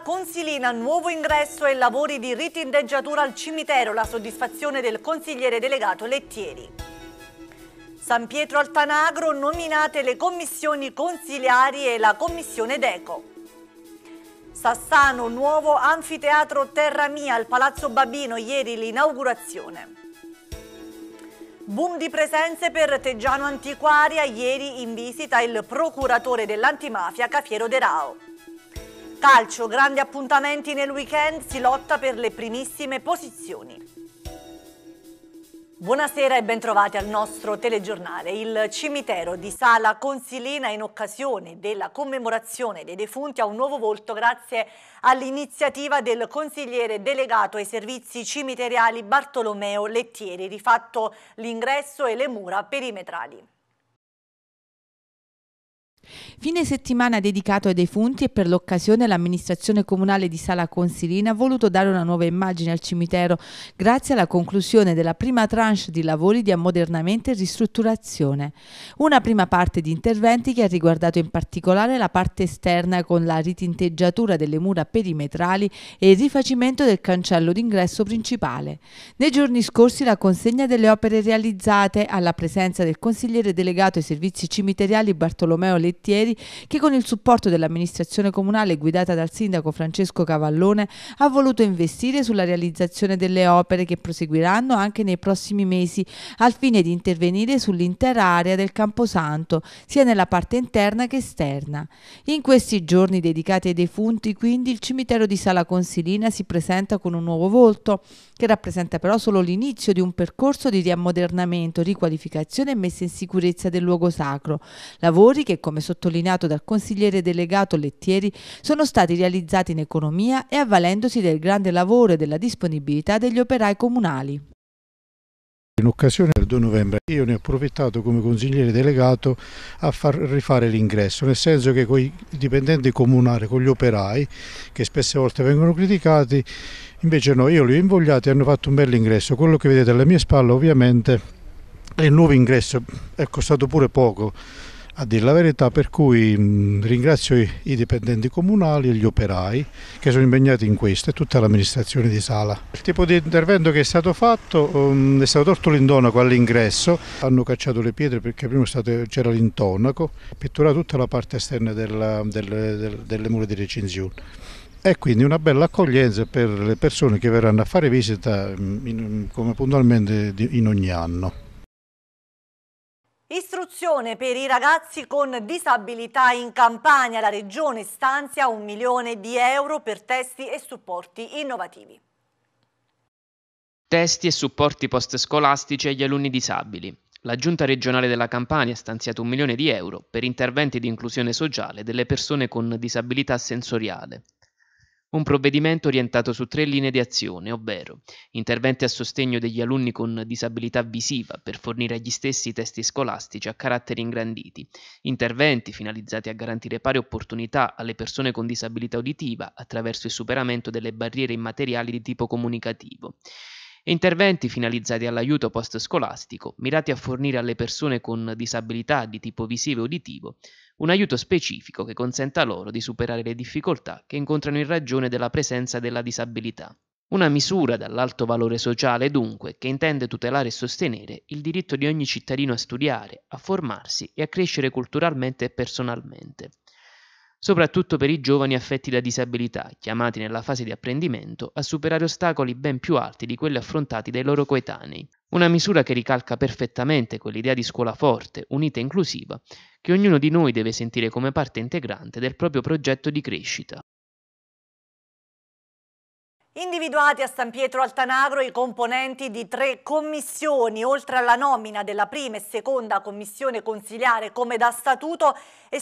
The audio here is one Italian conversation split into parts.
Consilina, nuovo ingresso e lavori di ritindeggiatura al cimitero, la soddisfazione del consigliere delegato Lettieri. San Pietro Altanagro, nominate le commissioni consiliari e la commissione Deco. Sassano, nuovo anfiteatro Terra Mia al Palazzo Babino, ieri l'inaugurazione. Boom di presenze per Teggiano Antiquaria, ieri in visita il procuratore dell'antimafia Cafiero De Rao. Calcio, grandi appuntamenti nel weekend, si lotta per le primissime posizioni. Buonasera e bentrovati al nostro telegiornale. Il cimitero di Sala Consilina in occasione della commemorazione dei defunti ha un nuovo volto grazie all'iniziativa del consigliere delegato ai servizi cimiteriali Bartolomeo Lettieri, rifatto l'ingresso e le mura perimetrali. Fine settimana dedicato ai defunti e per l'occasione l'amministrazione comunale di Sala Consilina ha voluto dare una nuova immagine al cimitero grazie alla conclusione della prima tranche di lavori di ammodernamento e ristrutturazione. Una prima parte di interventi che ha riguardato in particolare la parte esterna con la ritinteggiatura delle mura perimetrali e il rifacimento del cancello d'ingresso principale. Nei giorni scorsi la consegna delle opere realizzate alla presenza del consigliere delegato ai servizi cimiteriali Bartolomeo Letti Panfrettieri che con il supporto dell'amministrazione comunale guidata dal sindaco Francesco Cavallone ha voluto investire sulla realizzazione delle opere che proseguiranno anche nei prossimi mesi al fine di intervenire sull'intera area del Camposanto, sia nella parte interna che esterna. In questi giorni dedicati ai defunti, quindi, il cimitero di Sala Consilina si presenta con un nuovo volto, che rappresenta però solo l'inizio di un percorso di riammodernamento, riqualificazione e messa in sicurezza del luogo sacro, lavori che come sottolineato dal consigliere delegato Lettieri, sono stati realizzati in economia e avvalendosi del grande lavoro e della disponibilità degli operai comunali. In occasione del 2 novembre io ne ho approfittato come consigliere delegato a far rifare l'ingresso, nel senso che con i dipendenti comunali, con gli operai, che spesse volte vengono criticati, invece no, io li ho invogliati e hanno fatto un bel ingresso. Quello che vedete alle mie spalle ovviamente è il nuovo ingresso, è costato pure poco, a dire la verità, per cui mh, ringrazio i, i, dipendenti comunali e gli operai che sono impegnati in questo e tutta l'amministrazione di Sala. Il tipo di intervento che è stato fatto um, è stato tolto l'indonaco all'ingresso, hanno cacciato le pietre perché prima c'era l'intonaco, pitturato tutta la parte esterna della, del, del, delle mura di recinzione e quindi una bella accoglienza per le persone che verranno a fare visita in, come puntualmente in ogni anno. Istruzione per i ragazzi con disabilità in Campania. La Regione stanzia un milione di euro per testi e supporti innovativi. Testi e supporti post-scolastici agli alunni disabili. La Giunta regionale della Campania ha stanziato un milione di euro per interventi di inclusione sociale delle persone con disabilità sensoriale, un provvedimento orientato su tre linee di azione, ovvero interventi a sostegno degli alunni con disabilità visiva per fornire agli stessi testi scolastici a caratteri ingranditi, interventi finalizzati a garantire pari opportunità alle persone con disabilità uditiva attraverso il superamento delle barriere immateriali di tipo comunicativo e interventi finalizzati all'aiuto post-scolastico, mirati a fornire alle persone con disabilità di tipo visivo e uditivo un aiuto specifico che consenta loro di superare le difficoltà che incontrano in ragione della presenza della disabilità. Una misura dall'alto valore sociale dunque che intende tutelare e sostenere il diritto di ogni cittadino a studiare, a formarsi e a crescere culturalmente e personalmente soprattutto per i giovani affetti da disabilità, chiamati nella fase di apprendimento a superare ostacoli ben più alti di quelli affrontati dai loro coetanei. Una misura che ricalca perfettamente quell'idea di scuola forte, unita e inclusiva, che ognuno di noi deve sentire come parte integrante del proprio progetto di crescita. Individuati a San Pietro Altanagro i componenti di tre commissioni, oltre alla nomina della prima e seconda commissione consiliare come da statuto, è,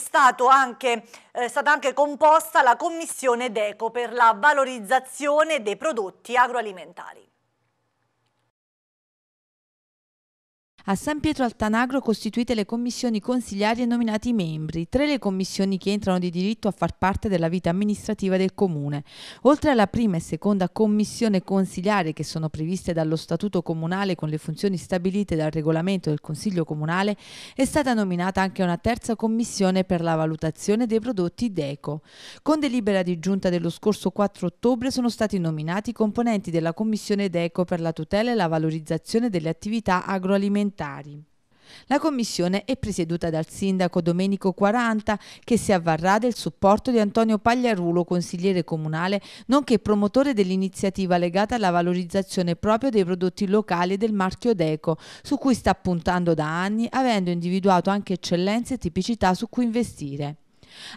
anche, eh, è stata anche composta la commissione DECO per la valorizzazione dei prodotti agroalimentari. A San Pietro al Tanagro costituite le commissioni consigliari e nominati i membri, tre le commissioni che entrano di diritto a far parte della vita amministrativa del comune. Oltre alla prima e seconda commissione consigliare che sono previste dallo statuto comunale con le funzioni stabilite dal regolamento del Consiglio comunale, è stata nominata anche una terza commissione per la valutazione dei prodotti DECO. Con delibera di giunta dello scorso 4 ottobre sono stati nominati i componenti della commissione DECO per la tutela e la valorizzazione delle attività agroalimentari parlamentari. La commissione è presieduta dal sindaco Domenico 40 che si avvarrà del supporto di Antonio Pagliarulo, consigliere comunale, nonché promotore dell'iniziativa legata alla valorizzazione proprio dei prodotti locali e del marchio Deco, su cui sta puntando da anni, avendo individuato anche eccellenze e tipicità su cui investire.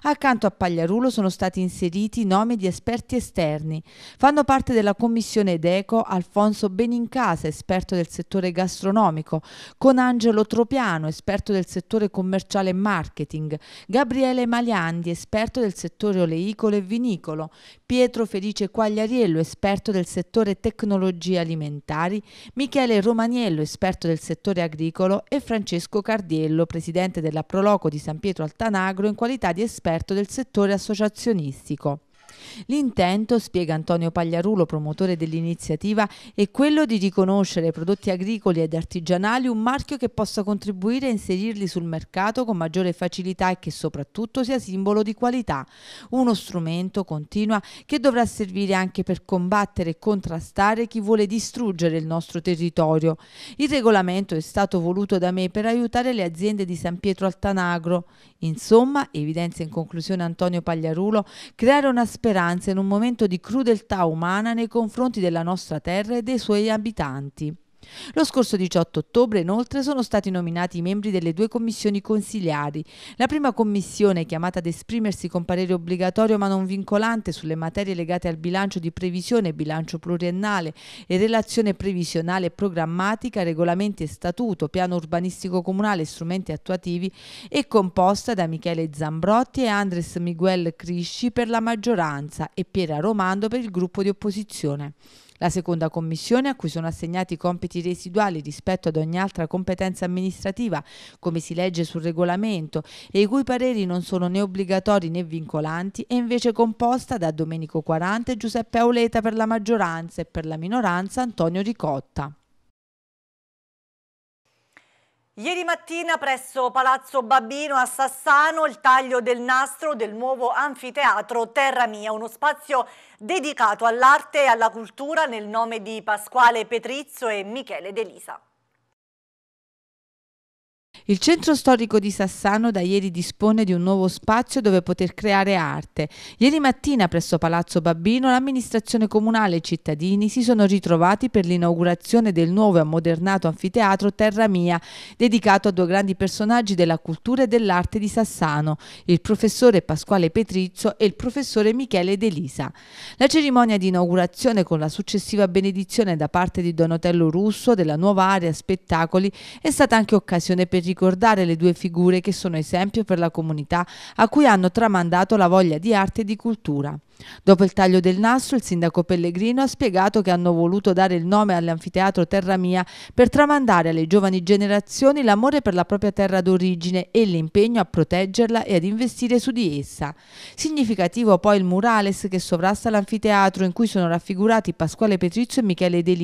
Accanto a Pagliarulo sono stati inseriti nomi di esperti esterni. Fanno parte della commissione DECO Alfonso Benincasa, esperto del settore gastronomico, con Angelo Tropiano, esperto del settore commerciale e marketing, Gabriele Maliandi, esperto del settore oleicolo e vinicolo, Pietro Felice Quagliariello, esperto del settore tecnologie alimentari, Michele Romaniello, esperto del settore agricolo e Francesco Cardiello, presidente della Proloco di San Pietro Altanagro in qualità di esperto del settore associazionistico. L'intento, spiega Antonio Pagliarulo, promotore dell'iniziativa, è quello di riconoscere ai prodotti agricoli ed artigianali un marchio che possa contribuire a inserirli sul mercato con maggiore facilità e che soprattutto sia simbolo di qualità. Uno strumento, continua, che dovrà servire anche per combattere e contrastare chi vuole distruggere il nostro territorio. Il regolamento è stato voluto da me per aiutare le aziende di San Pietro Altanagro. Insomma, evidenzia in conclusione Antonio Pagliarulo, creare una speranza in un momento di crudeltà umana nei confronti della nostra terra e dei suoi abitanti. Lo scorso 18 ottobre inoltre sono stati nominati i membri delle due commissioni consigliari. La prima commissione, chiamata ad esprimersi con parere obbligatorio ma non vincolante sulle materie legate al bilancio di previsione, bilancio pluriennale e relazione previsionale e programmatica, regolamenti e statuto, piano urbanistico comunale e strumenti attuativi, è composta da Michele Zambrotti e Andres Miguel Crisci per la maggioranza e Piera Romando per il gruppo di opposizione. La seconda commissione, a cui sono assegnati compiti residuali rispetto ad ogni altra competenza amministrativa, come si legge sul regolamento, e i cui pareri non sono né obbligatori né vincolanti, è invece composta da Domenico Quarante, Giuseppe Auleta per la maggioranza e per la minoranza Antonio Ricotta. Ieri mattina presso Palazzo Babbino a Sassano il taglio del nastro del nuovo anfiteatro Terra Mia, uno spazio dedicato all'arte e alla cultura nel nome di Pasquale Petrizzo e Michele Delisa. Il centro storico di Sassano da ieri dispone di un nuovo spazio dove poter creare arte. Ieri mattina presso Palazzo Babbino l'amministrazione comunale e i cittadini si sono ritrovati per l'inaugurazione del nuovo e ammodernato anfiteatro Terra Mia, dedicato a due grandi personaggi della cultura e dell'arte di Sassano, il professore Pasquale Petrizzo e il professore Michele Delisa. La cerimonia di inaugurazione con la successiva benedizione da parte di Donatello Russo della nuova area spettacoli è stata anche occasione per ricordare ricordare le due figure che sono esempio per la comunità a cui hanno tramandato la voglia di arte e di cultura. Dopo il taglio del nastro, il sindaco Pellegrino ha spiegato che hanno voluto dare il nome all'anfiteatro Terra Mia per tramandare alle giovani generazioni l'amore per la propria terra d'origine e l'impegno a proteggerla e ad investire su di essa. Significativo poi il murales che sovrasta l'anfiteatro in cui sono raffigurati Pasquale Petrizio e Michele Ed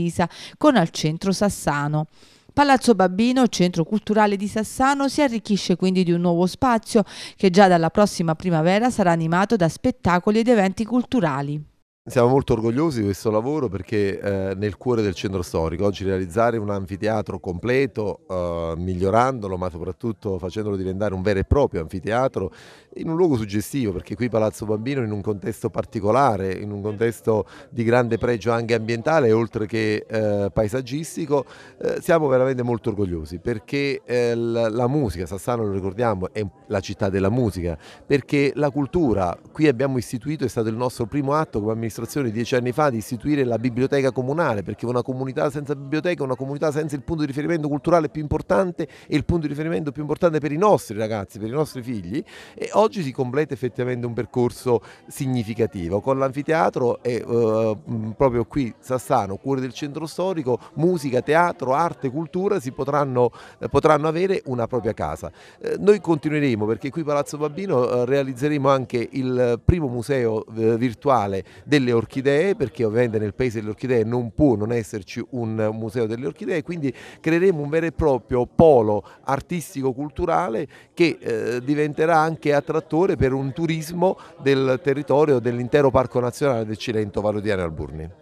con al centro Sassano. Palazzo Babbino, centro culturale di Sassano, si arricchisce quindi di un nuovo spazio che già dalla prossima primavera sarà animato da spettacoli ed eventi culturali. Siamo molto orgogliosi di questo lavoro perché eh, nel cuore del centro storico, oggi realizzare un anfiteatro completo, eh, migliorandolo ma soprattutto facendolo diventare un vero e proprio anfiteatro in un luogo suggestivo perché qui Palazzo Bambino in un contesto particolare, in un contesto di grande pregio anche ambientale oltre che eh, paesaggistico, eh, siamo veramente molto orgogliosi perché eh, la musica, Sassano lo ricordiamo, è la città della musica, perché la cultura, qui abbiamo istituito, è stato il nostro primo atto come amministrazione amministrazione dieci anni fa di istituire la biblioteca comunale, perché una comunità senza biblioteca è una comunità senza il punto di riferimento culturale più importante e il punto di riferimento più importante per i nostri ragazzi, per i nostri figli e oggi si completa effettivamente un percorso significativo con l'anfiteatro e eh, proprio qui Sassano, cuore del centro storico, musica, teatro, arte, cultura si potranno, eh, potranno avere una propria casa. Eh, noi continueremo perché qui Palazzo Babbino eh, realizzeremo anche il primo museo eh, virtuale del delle orchidee, perché ovviamente nel paese delle orchidee non può non esserci un museo delle orchidee, quindi creeremo un vero e proprio polo artistico-culturale che eh, diventerà anche attrattore per un turismo del territorio dell'intero Parco Nazionale del Cilento Valodiano Alburni.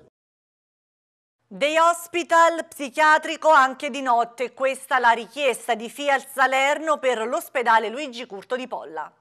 Dei hospital psichiatrico anche di notte, questa la richiesta di Fiat Salerno per l'ospedale Luigi Curto di Polla.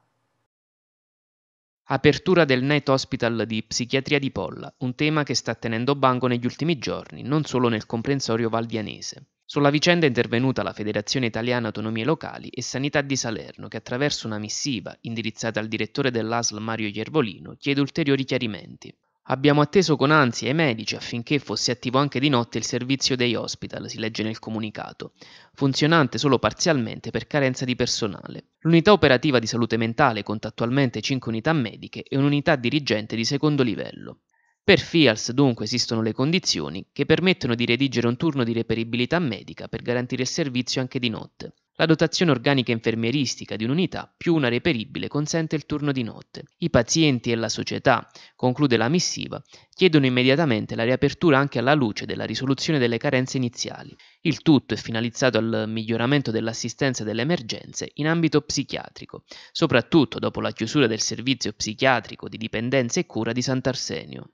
Apertura del Night Hospital di psichiatria di Polla, un tema che sta tenendo banco negli ultimi giorni, non solo nel comprensorio valdianese. Sulla vicenda è intervenuta la Federazione Italiana Autonomie Locali e Sanità di Salerno, che attraverso una missiva indirizzata al direttore dell'ASL Mario Iervolino chiede ulteriori chiarimenti. Abbiamo atteso con ansia i medici affinché fosse attivo anche di notte il servizio dei hospital, si legge nel comunicato, funzionante solo parzialmente per carenza di personale. L'unità operativa di salute mentale conta attualmente 5 unità mediche e un'unità dirigente di secondo livello. Per FIALS dunque esistono le condizioni che permettono di redigere un turno di reperibilità medica per garantire il servizio anche di notte, la dotazione organica infermieristica di un'unità più una reperibile consente il turno di notte. I pazienti e la società, conclude la missiva, chiedono immediatamente la riapertura anche alla luce della risoluzione delle carenze iniziali. Il tutto è finalizzato al miglioramento dell'assistenza delle emergenze in ambito psichiatrico, soprattutto dopo la chiusura del servizio psichiatrico di dipendenza e cura di Sant'Arsenio.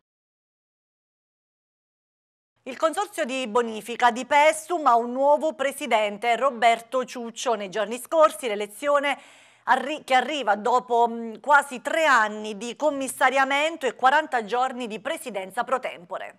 Il consorzio di bonifica di Pessum ha un nuovo presidente, Roberto Ciuccio. Nei giorni scorsi l'elezione che arriva dopo mm, quasi tre anni di commissariamento e 40 giorni di presidenza pro tempore.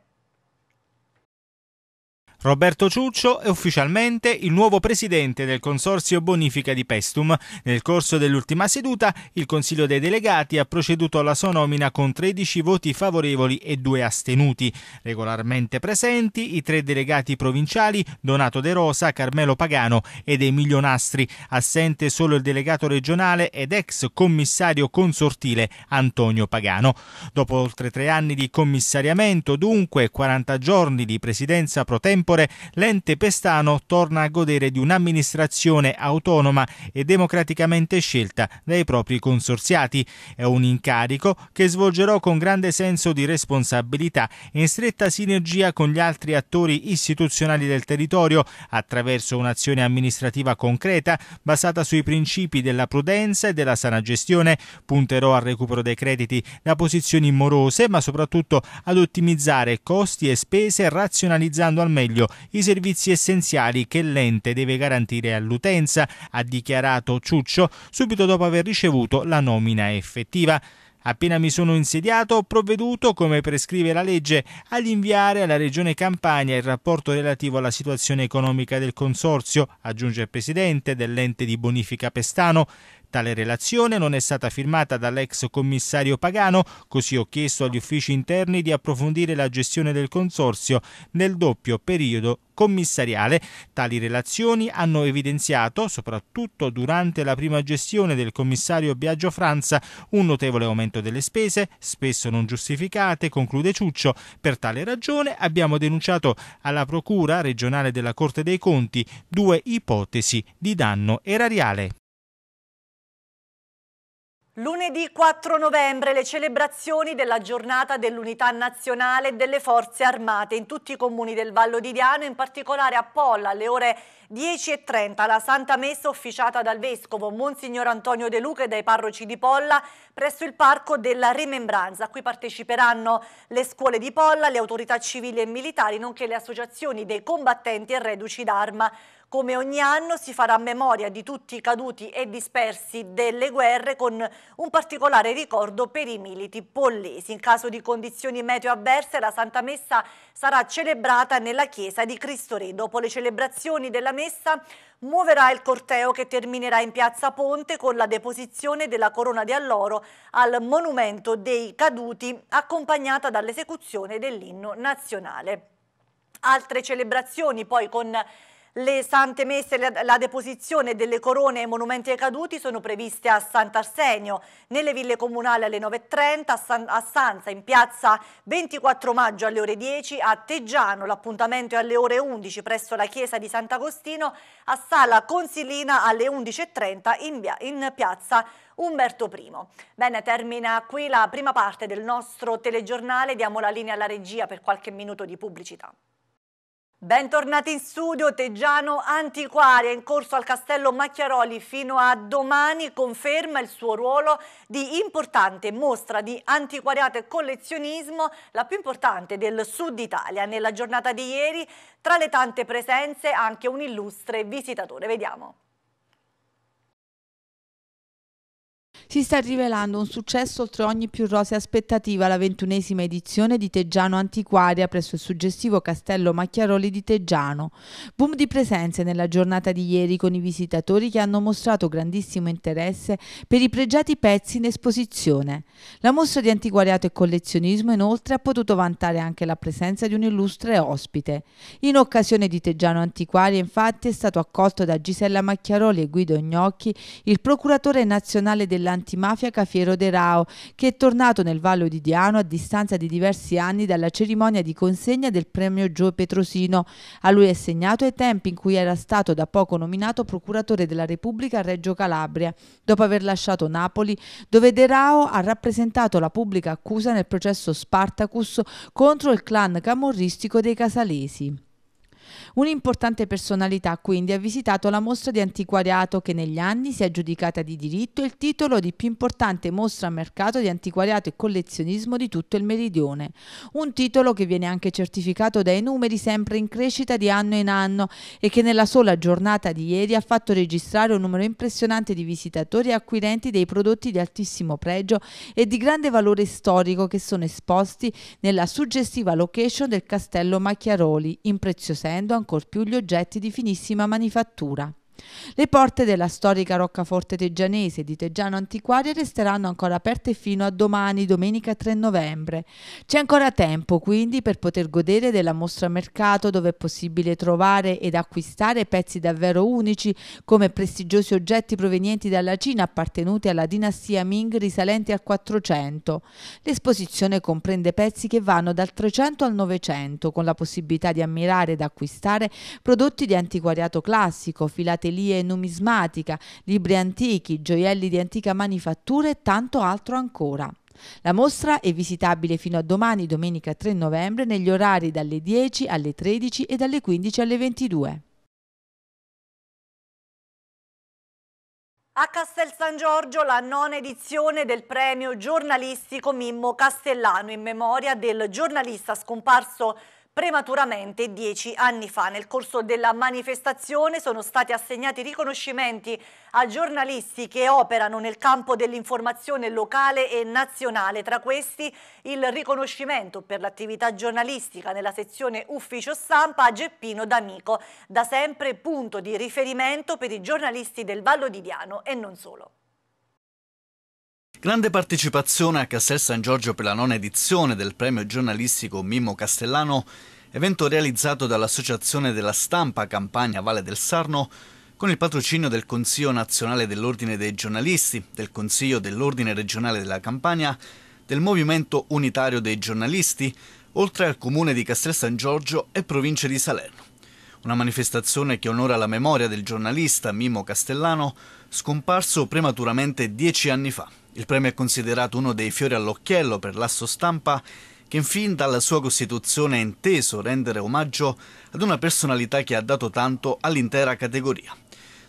Roberto Ciuccio è ufficialmente il nuovo presidente del Consorzio Bonifica di Pestum. Nel corso dell'ultima seduta il Consiglio dei Delegati ha proceduto alla sua nomina con 13 voti favorevoli e due astenuti. Regolarmente presenti i tre delegati provinciali Donato De Rosa, Carmelo Pagano ed Emilio Nastri. Assente solo il delegato regionale ed ex commissario consortile Antonio Pagano. Dopo oltre tre anni di commissariamento, dunque 40 giorni di presidenza pro tempore, tempore, l'ente pestano torna a godere di un'amministrazione autonoma e democraticamente scelta dai propri consorziati. È un incarico che svolgerò con grande senso di responsabilità e in stretta sinergia con gli altri attori istituzionali del territorio attraverso un'azione amministrativa concreta basata sui principi della prudenza e della sana gestione. Punterò al recupero dei crediti da posizioni morose, ma soprattutto ad ottimizzare costi e spese razionalizzando al meglio meglio i servizi essenziali che l'ente deve garantire all'utenza, ha dichiarato Ciuccio subito dopo aver ricevuto la nomina effettiva. Appena mi sono insediato ho provveduto, come prescrive la legge, ad inviare alla Regione Campania il rapporto relativo alla situazione economica del Consorzio, aggiunge il Presidente dell'ente di bonifica Pestano, Tale relazione non è stata firmata dall'ex commissario Pagano, così ho chiesto agli uffici interni di approfondire la gestione del consorzio nel doppio periodo commissariale. Tali relazioni hanno evidenziato, soprattutto durante la prima gestione del commissario Biagio Franza, un notevole aumento delle spese, spesso non giustificate, conclude Ciuccio. Per tale ragione abbiamo denunciato alla Procura regionale della Corte dei Conti due ipotesi di danno erariale. Lunedì 4 novembre le celebrazioni della giornata dell'unità nazionale e delle forze armate in tutti i comuni del Vallo di Diano, in particolare a Polla alle ore 10.30 la Santa Messa officiata dal Vescovo Monsignor Antonio De Luca e dai parroci di Polla presso il Parco della Rimembranza. A cui parteciperanno le scuole di Polla, le autorità civili e militari, nonché le associazioni dei combattenti e reduci d'arma. Come ogni anno si farà memoria di tutti i caduti e dispersi delle guerre con un particolare ricordo per i militi pollesi. In caso di condizioni meteo avverse la Santa Messa sarà celebrata nella chiesa di Cristo Re. Dopo le celebrazioni della Messa muoverà il corteo che terminerà in piazza Ponte con la deposizione della corona di alloro al monumento dei caduti accompagnata dall'esecuzione dell'inno nazionale. Altre celebrazioni poi con le sante messe e la deposizione delle corone ai monumenti ai caduti sono previste a Sant'Arsenio, nelle ville comunali alle 9.30, a, Sanza in piazza 24 maggio alle ore 10, a Teggiano l'appuntamento è alle ore 11 presso la chiesa di Sant'Agostino, a Sala Consilina alle 11.30 in piazza Umberto I. Bene, termina qui la prima parte del nostro telegiornale, diamo la linea alla regia per qualche minuto di pubblicità. Bentornati in studio, Teggiano Antiquaria in corso al Castello Macchiaroli fino a domani conferma il suo ruolo di importante mostra di antiquariato e collezionismo, la più importante del sud Italia. Nella giornata di ieri, tra le tante presenze, anche un illustre visitatore. Vediamo. si sta rivelando un successo oltre ogni più rosea aspettativa la ventunesima edizione di Teggiano Antiquaria presso il suggestivo Castello Macchiaroli di Teggiano. Boom di presenze nella giornata di ieri con i visitatori che hanno mostrato grandissimo interesse per i pregiati pezzi in esposizione. La mostra di antiquariato e collezionismo inoltre ha potuto vantare anche la presenza di un illustre ospite. In occasione di Teggiano Antiquaria infatti è stato accolto da Gisella Macchiaroli e Guido Gnocchi, il procuratore nazionale della antimafia Cafiero De Rao, che è tornato nel Vallo di Diano a distanza di diversi anni dalla cerimonia di consegna del premio Gio Petrosino. A lui è segnato ai tempi in cui era stato da poco nominato procuratore della Repubblica a Reggio Calabria, dopo aver lasciato Napoli, dove De Rao ha rappresentato la pubblica accusa nel processo Spartacus contro il clan camorristico dei Casalesi. Un'importante personalità quindi ha visitato la mostra di antiquariato che negli anni si è aggiudicata di diritto il titolo di più importante mostra a mercato di antiquariato e collezionismo di tutto il meridione. Un titolo che viene anche certificato dai numeri sempre in crescita di anno in anno e che nella sola giornata di ieri ha fatto registrare un numero impressionante di visitatori e acquirenti dei prodotti di altissimo pregio e di grande valore storico che sono esposti nella suggestiva location del castello Macchiaroli, in impreziosente favorendo ancor più gli oggetti di finissima manifattura. Le porte della storica roccaforte teggianese di Teggiano Antiquaria resteranno ancora aperte fino a domani, domenica 3 novembre. C'è ancora tempo quindi per poter godere della mostra mercato dove è possibile trovare ed acquistare pezzi davvero unici come prestigiosi oggetti provenienti dalla Cina appartenuti alla dinastia Ming risalenti al 400. L'esposizione comprende pezzi che vanno dal 300 al 900 con la possibilità di ammirare ed acquistare prodotti di antiquariato classico, filate batterie numismatica, libri antichi, gioielli di antica manifattura e tanto altro ancora. La mostra è visitabile fino a domani, domenica 3 novembre, negli orari dalle 10 alle 13 e dalle 15 alle 22. A Castel San Giorgio la nona edizione del premio giornalistico Mimmo Castellano in memoria del giornalista scomparso prematuramente dieci anni fa. Nel corso della manifestazione sono stati assegnati riconoscimenti a giornalisti che operano nel campo dell'informazione locale e nazionale, tra questi il riconoscimento per l'attività giornalistica nella sezione ufficio stampa a Geppino D'Amico, da sempre punto di riferimento per i giornalisti del Vallo di Diano e non solo. Grande partecipazione a Castel San Giorgio per la nona edizione del premio giornalistico Mimmo Castellano, evento realizzato dall'Associazione della Stampa Campania Valle del Sarno con il patrocinio del Consiglio nazionale dell'Ordine dei giornalisti, del Consiglio dell'Ordine regionale della Campania, del Movimento Unitario dei Giornalisti, oltre al comune di Castel San Giorgio e province di Salerno. Una manifestazione che onora la memoria del giornalista Mimmo Castellano, scomparso prematuramente dieci anni fa. Il premio è considerato uno dei fiori all'occhiello per l'asso stampa che fin dalla sua costituzione ha inteso rendere omaggio ad una personalità che ha dato tanto all'intera categoria.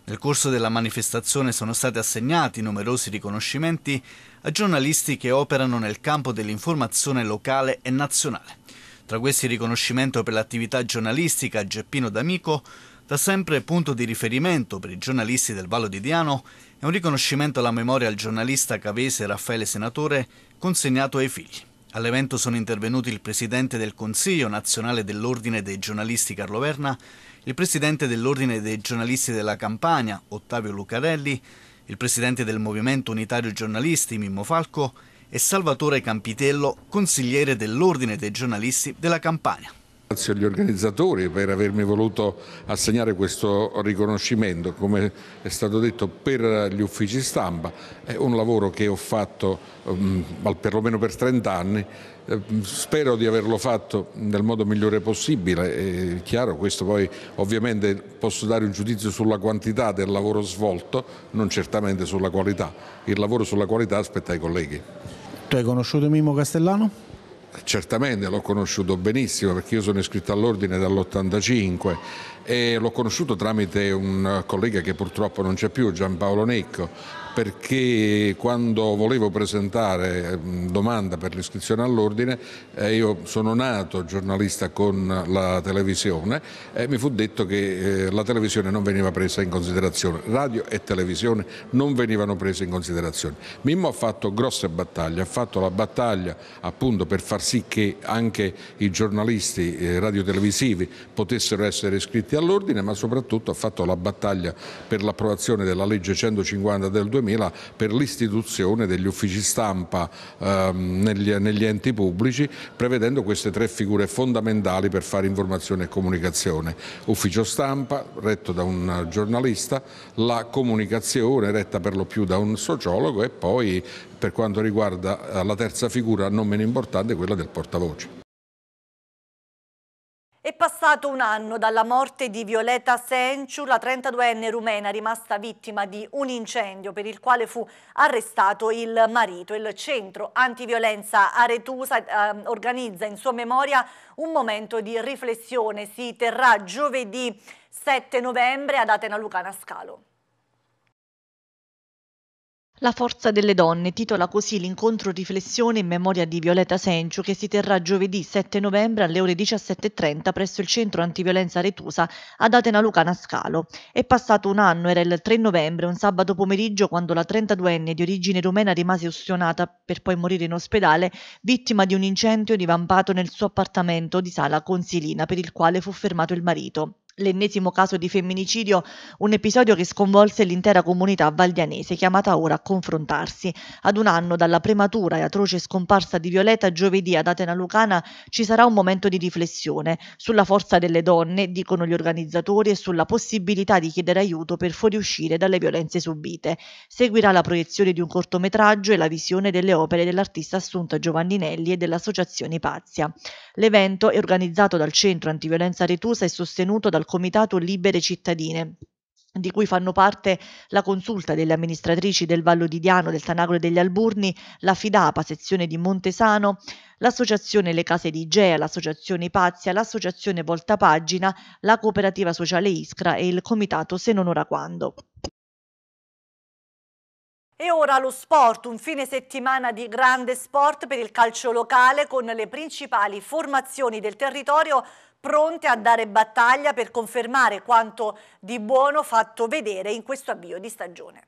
Nel corso della manifestazione sono stati assegnati numerosi riconoscimenti a giornalisti che operano nel campo dell'informazione locale e nazionale. Tra questi il riconoscimento per l'attività giornalistica a Geppino D'Amico, da sempre punto di riferimento per i giornalisti del Vallo di Diano è un riconoscimento alla memoria al giornalista cavese Raffaele Senatore consegnato ai figli. All'evento sono intervenuti il presidente del Consiglio nazionale dell'Ordine dei giornalisti Carlo Verna, il presidente dell'Ordine dei giornalisti della Campania Ottavio Lucarelli, il presidente del Movimento Unitario Giornalisti Mimmo Falco e Salvatore Campitello, consigliere dell'Ordine dei giornalisti della Campania. Grazie agli organizzatori per avermi voluto assegnare questo riconoscimento, come è stato detto per gli uffici stampa, è un lavoro che ho fatto ehm, perlomeno per 30 anni, ehm, spero di averlo fatto nel modo migliore possibile, è chiaro questo poi ovviamente posso dare un giudizio sulla quantità del lavoro svolto, non certamente sulla qualità, il lavoro sulla qualità aspetta ai colleghi. Tu hai conosciuto Mimo Castellano? certamente l'ho conosciuto benissimo perché io sono iscritto all'ordine dall'85 e l'ho conosciuto tramite un collega che purtroppo non c'è più, Giampaolo Necco, perché quando volevo presentare ehm, domanda per l'iscrizione all'ordine, eh, io sono nato giornalista con la televisione e eh, mi fu detto che eh, la televisione non veniva presa in considerazione, radio e televisione non venivano prese in considerazione. Mimmo ha fatto grosse battaglie, ha fatto la battaglia appunto per far sì che anche i giornalisti eh, radiotelevisivi potessero essere iscritti all'ordine, ma soprattutto ha fatto la battaglia per l'approvazione della legge 150 del 2000 150.000 per l'istituzione degli uffici stampa ehm, negli, negli, enti pubblici, prevedendo queste tre figure fondamentali per fare informazione e comunicazione. Ufficio stampa, retto da un giornalista, la comunicazione, retta per lo più da un sociologo e poi per quanto riguarda eh, la terza figura non meno importante, quella del portavoce. È passato un anno dalla morte di Violeta Senciu, la 32enne rumena rimasta vittima di un incendio per il quale fu arrestato il marito. Il centro antiviolenza Aretusa eh, organizza in sua memoria un momento di riflessione. Si terrà giovedì 7 novembre ad Atena Lucana Scalo. La forza delle donne titola così l'incontro riflessione in memoria di Violeta Senciu che si terrà giovedì 7 novembre alle ore 17.30 presso il centro antiviolenza Retusa ad Atena Lucana Scalo. È passato un anno, era il 3 novembre, un sabato pomeriggio, quando la 32enne di origine rumena rimase ustionata per poi morire in ospedale, vittima di un incendio divampato nel suo appartamento di sala consilina per il quale fu fermato il marito l'ennesimo caso di femminicidio, un episodio che sconvolse l'intera comunità valdianese, chiamata ora a confrontarsi. Ad un anno dalla prematura e atroce scomparsa di Violetta, giovedì ad Atena Lucana ci sarà un momento di riflessione sulla forza delle donne, dicono gli organizzatori, e sulla possibilità di chiedere aiuto per fuoriuscire dalle violenze subite. Seguirà la proiezione di un cortometraggio e la visione delle opere dell'artista Assunta Giovanninelli e dell'Associazione Pazia. L'evento è organizzato dal Centro Antiviolenza Retusa e sostenuto dal Comitato Libere Cittadine di cui fanno parte la consulta delle amministratrici del Vallo di Diano, del Tanagro e degli Alburni, la Fidapa, sezione di Montesano, l'associazione Le Case di Igea, l'associazione Ipazia, l'associazione Voltapagina, la cooperativa sociale Iscra e il comitato Se non ora quando. E ora lo sport, un fine settimana di grande sport per il calcio locale con le principali formazioni del territorio pronte a dare battaglia per confermare quanto di buono fatto vedere in questo avvio di stagione.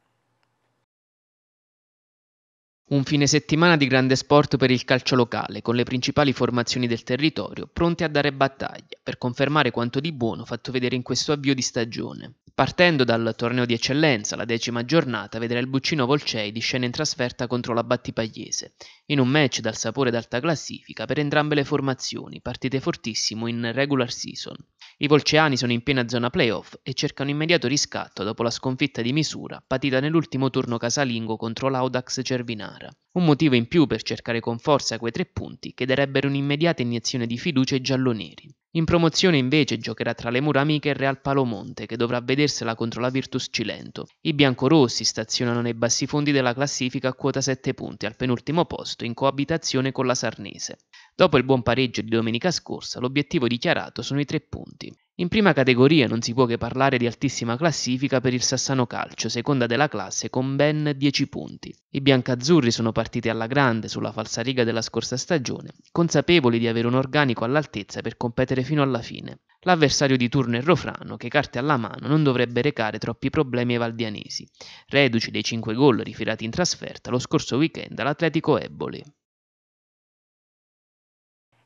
Un fine settimana di grande sport per il calcio locale, con le principali formazioni del territorio pronte a dare battaglia per confermare quanto di buono fatto vedere in questo avvio di stagione. Partendo dal torneo di eccellenza, la decima giornata vedrà il Buccino Volcei di scena in trasferta contro la Battipagliese, in un match dal sapore d'alta classifica per entrambe le formazioni, partite fortissimo in regular season. I volceani sono in piena zona playoff e cercano immediato riscatto dopo la sconfitta di misura patita nell'ultimo turno casalingo contro l'Audax Cervinara. Un motivo in più per cercare con forza quei tre punti che darebbero un'immediata iniezione di fiducia ai gialloneri. In promozione invece giocherà tra le mura amiche il Real Palomonte che dovrà vedersela contro la Virtus Cilento. I biancorossi stazionano nei bassi fondi della classifica a quota 7 punti al penultimo posto in coabitazione con la Sarnese. Dopo il buon pareggio di domenica scorsa, l'obiettivo dichiarato sono i tre punti. In prima categoria non si può che parlare di altissima classifica per il Sassano Calcio, seconda della classe con ben 10 punti. I biancazzurri sono partiti alla grande sulla falsariga della scorsa stagione, consapevoli di avere un organico all'altezza per competere fino alla fine. L'avversario di turno è Rofrano, che carte alla mano non dovrebbe recare troppi problemi ai valdianesi. Reduci dei 5 gol rifirati in trasferta lo scorso weekend all'Atletico Eboli.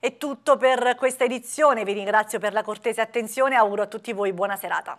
È tutto per questa edizione, vi ringrazio per la cortese attenzione e auguro a tutti voi buona serata.